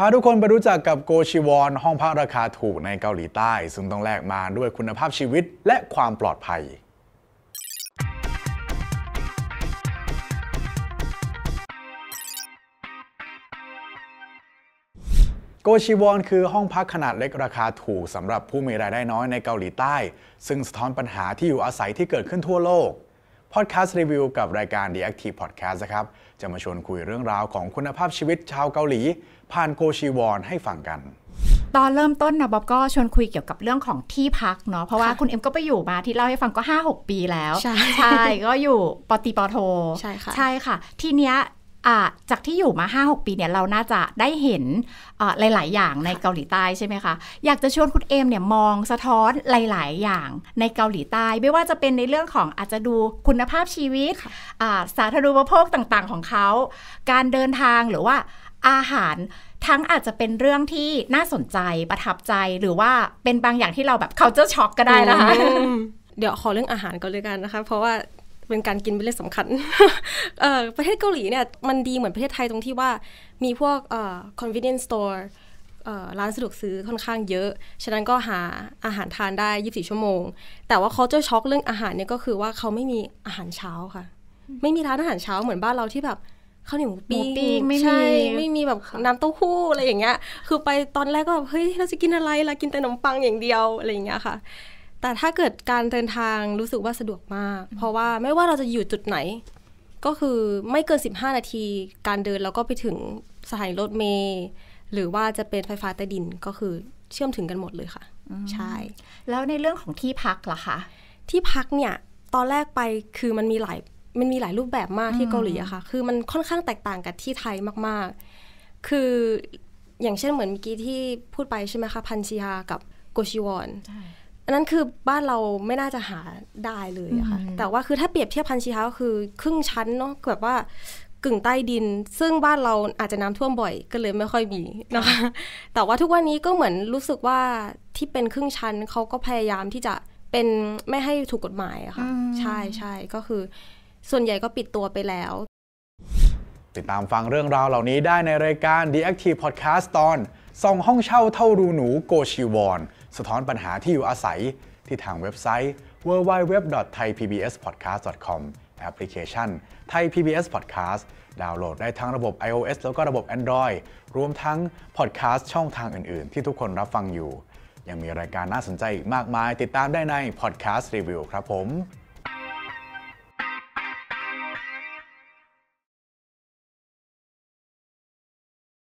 พาทุกคนไปรู้จักกับโกชิวอน ห้องพักราคาถูกในเกาหลีใต้ซึ่งต้องแลกมาด้วยคุณภาพชีวิตและความปลอดภัย โกชิวอนคือห้องพักขนาดเล็กราคาถูกสำหรับผู้มีรายได้น้อยในเกาหลีใต้ ซึ่งสะท้อนปัญหาที่อยู่อาศัยที่เกิดขึ้นทั่วโลกพอดแคสต์รีวิวกับรายการ The Active Podcast นะครับ จะมาชวนคุยเรื่องราวของคุณภาพชีวิตชาวเกาหลี ผ่านโกชีวอนให้ฟังกัน ตอนเริ่มต้นนะบ๊อบก็ชวนคุยเกี่ยวกับเรื่องของที่พักเนาะ เพราะว่าคุณเอ็มก็ไปอยู่มาที่เล่าให้ฟังก็ 5 6 ปีแล้ว ใช่ ก็อยู่ปตีปโทใช่ค่ะใช่ค่ะ ทีเนี้ยจากที่อยู่มา5-6 ปีเนี่ยเราน่าจะได้เห็นหลายๆอย่างในเกาหลีใต้ใช่ไหมคะอยากจะชวนคุณเอมเนี่ยมองสะท้อนหลาย ๆ อย่างในเกาหลีใต้ไม่ว่าจะเป็นในเรื่องของอาจจะดูคุณภาพชีวิตสาธารณูปโภคต่างๆ ของเขาการเดินทางหรือว่าอาหารทั้งอาจจะเป็นเรื่องที่น่าสนใจประทับใจหรือว่าเป็นบางอย่างที่เราแบบเขาจะช็อกก็ได้นะคะเดี๋ยว ขอเรื่องอาหารก่อนเลยกันนะคะ เพราะว่าเป็นการกินเป็นเรื่องสำคัญ ประเทศเกาหลีเนี่ยมันดีเหมือนประเทศไทยตรงที่ว่ามีพวก convenience store ร้านสะดวกซื้อค่อนข้างเยอะ ฉะนั้นก็หาอาหารทานได้ 24 ชั่วโมง แต่ว่าเขาจะช็อกเรื่องอาหารเนี่ยก็คือว่าเขาไม่มีอาหารเช้าค่ะ ไม่มีร้านอาหารเช้าเหมือนบ้านเราที่แบบข้าวเหนียวปิ้งไม่ใช่ ไม่มีแบบน้ำเต้าหู้อะไรอย่างเงี้ย คือไปตอนแรกก็แบบเฮ้ยเราจะกินอะไรเรากินแต่ขนมปังอย่างเดียวอะไรอย่างเงี้ยค่ะแต่ถ้าเกิดการเดินทางรู้สึกว่าสะดวกมาก เพราะว่าไม่ว่าเราจะอยู่จุดไหน ก็คือไม่เกิน 15 นาที การเดินเราก็ไปถึงสถานีรถเมล์หรือว่าจะเป็นไฟฟ้าใต้ดินก็คือเชื่อมถึงกันหมดเลยค่ะใช่ แล้วในเรื่องของที่พักล่ะคะ ที่พักเนี่ยตอนแรกไปคือมันมีหลายมันมีหลายรูปแบบมากที่เกาหลีอะค่ะ คือมันค่อนข้างแตกต่างกับที่ไทยมากๆ คืออย่างเช่นเหมือนเมื่อกี้ที่พูดไปใช่ไหมคะพันชีฮากับโกชิวอนันนั้นคือบ้านเราไม่น่าจะหาได้เลยอะค่ะแต่ว่าคือถ้าเปรียบเทียบพันชีฮาก็คือ ครึ่งชั้นเนาะแบบว่ากึ่งใต้ดินซึ่งบ้านเราอาจจะน้ำท่วมบ่อยก็เลยไม่ค่อยมีนะคะ แต่ว่าทุกวันนี้ก็เหมือนรู้สึกว่าที่เป็นครึ่งชั้นเขาก็พยายามที่จะเป็นไม่ให้ถูกกฎหมายอะค่ะ ใช่ใช่ก็คือ ส่วนใหญ่ก็ปิดตัวไปแล้ว ติดตามฟังเรื่องราวเหล่านี้ได้ในรายการ The Active Podcast ตอนส่องห้องเช่า เท่ารูหนูโกชิวอนสะท้อนปัญหาที่อยู่อาศัยที่ทางเว็บไซต์ www.thaipbspodcast.com แอปพลิเคชัน Thai PBS Podcast ดาวน์โหลดได้ทั้งระบบ iOS แล้วก็ระบบ Android รวมทั้งพอดแคสต์ช่องทางอื่น ๆ ที่ทุกคนรับฟังอยู่ ยังมีรายการน่าสนใจอีกมากมาย ติดตามได้ใน Podcast Review ครับผม